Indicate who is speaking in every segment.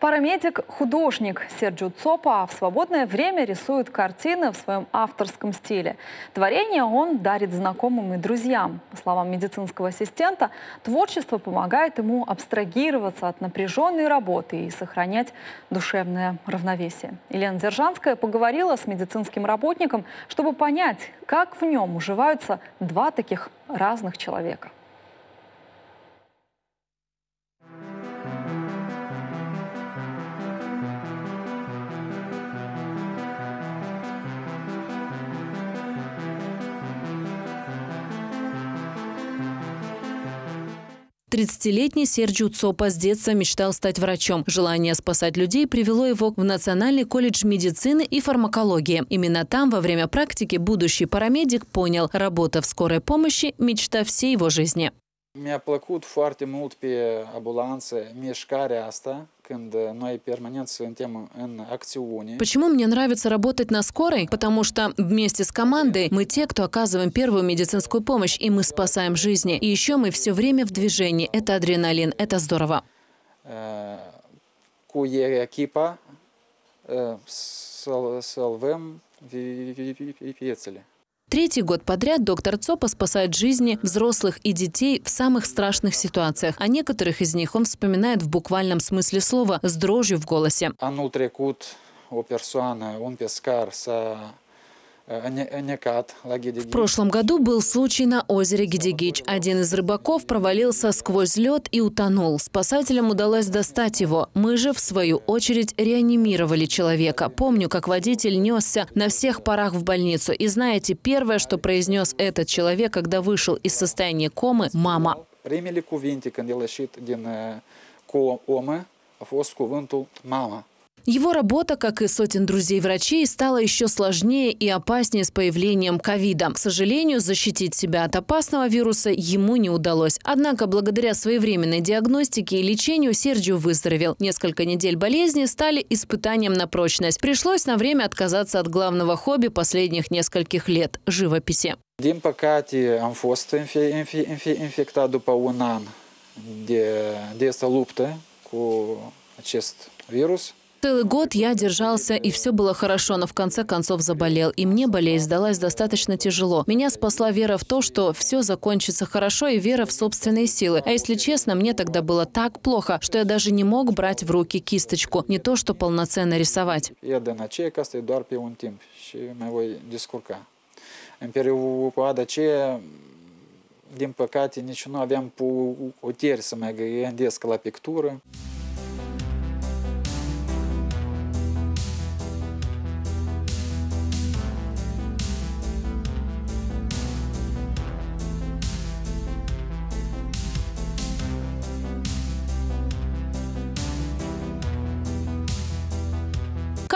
Speaker 1: Парамедик-художник Серджу Цопа в свободное время рисует картины в своем авторском стиле. Творение он дарит знакомым и друзьям. По словам медицинского ассистента, творчество помогает ему абстрагироваться от напряженной работы и сохранять душевное равновесие. Елена Дзержанская поговорила с медицинским работником, чтобы понять, как в нем уживаются два таких разных человека. 30-летний Серджио Цопа с детства мечтал стать врачом. Желание спасать людей привело его в Национальный колледж медицины и фармакологии. Именно там во время практики будущий парамедик понял, работа в скорой помощи – мечта всей его жизни.
Speaker 2: Mi-a plăcut foarte mult pe ambulanță mișcarea asta, când noi permanent suntem акционе. Почему
Speaker 1: мне нравится работать на скорой? Потому что вместе с командой мы те, кто оказываем первую медицинскую помощь, и мы спасаем жизни. И еще мы все время в движении. Это адреналин, это здорово. Третий год подряд доктор Цопа спасает жизни взрослых и детей в самых страшных ситуациях. О некоторых из них он вспоминает в буквальном смысле
Speaker 2: слова с дрожью в голосе. Он перскар, Э, а а в прошлом
Speaker 1: году был случай на озере Гидигич. Один из рыбаков провалился сквозь лед и утонул. Спасателям удалось достать его. Мы же, в свою очередь, реанимировали человека. Помню, как водитель несся на всех парах в больницу. И знаете, первое, что произнес этот человек, когда вышел из состояния комы – «мама».
Speaker 2: Приняли кувинтик, он лишит один э, комы, а фос кувинту «мама».
Speaker 1: Его работа, как и сотен друзей-врачей, стала еще сложнее и опаснее с появлением ковида. К сожалению, защитить себя от опасного вируса ему не удалось. Однако, благодаря своевременной диагностике и лечению, Серджио выздоровел. Несколько недель болезни стали испытанием на прочность. Пришлось на время отказаться от главного хобби последних нескольких лет – живописи.
Speaker 2: Дим покати амфост инфекта дупа унан, де деста лупте, ку чест вирус –
Speaker 1: Целый год я держался, и все было хорошо, но в конце концов заболел. И мне болезнь сдалась достаточно тяжело. Меня спасла вера в то, что все закончится хорошо, и вера в собственные силы. А если честно, мне тогда было так плохо, что я даже не мог брать в руки кисточку, не то что полноценно рисовать.
Speaker 2: În perioada aceea, din păcate, nici nu aveam cu o să mai gândesc la pictură.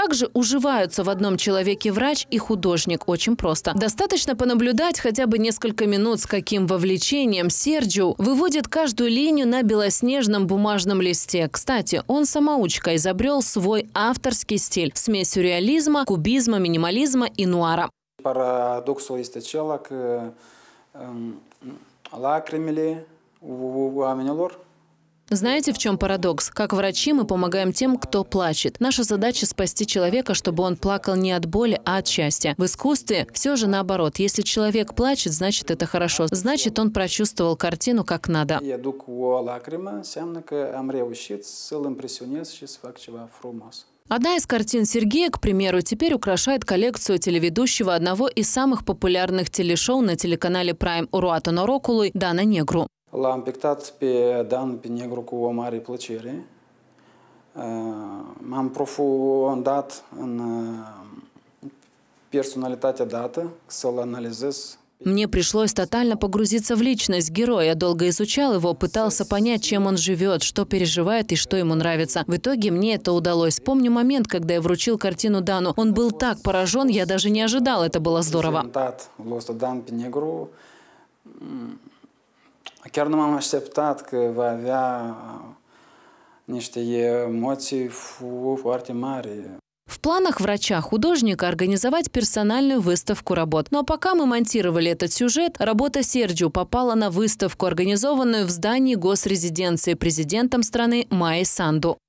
Speaker 1: Также уживаются в одном человеке врач и художник очень просто. Достаточно понаблюдать хотя бы несколько минут, с каким вовлечением Серджио выводит каждую линию на белоснежном бумажном листе. Кстати, он самоучка изобрел свой авторский стиль – смесь сюрреализма, кубизма, минимализма и нуара.
Speaker 2: Парадоксу есть человек, эм, лакримели, у а,
Speaker 1: знаете, в чем парадокс? Как врачи мы помогаем тем, кто плачет. Наша задача – спасти человека, чтобы он плакал не от боли, а от счастья. В искусстве все же наоборот. Если человек плачет, значит это хорошо. Значит, он прочувствовал картину как надо. Одна из картин Сергея, к примеру, теперь украшает коллекцию телеведущего одного из самых популярных телешоу на телеканале Prime Уруату Норокулы Дана Негру.
Speaker 2: L am pictat pe Dan Pinegru cu o mare plăcere. Uh, m-am profundat în персоналитате дата, анализис.
Speaker 1: Мне пришлось тотально погрузиться в личность героя. долго изучал его, пытался понять, чем он живет, что переживает и что ему нравится. В итоге мне это удалось. Помню момент, когда я вручил картину Дану. Он был так поражен, я даже не ожидал. Это было здорово.
Speaker 2: Chiar nu m-am așteptat că va avea niște emoții foarte мari.
Speaker 1: В планах врача-художника организовать персональную выставку работ. Но ну, а пока мы монтировали этот сюжет, работа Серджио попала на выставку, организованную в здании госрезиденции президентом страны Майи Санду.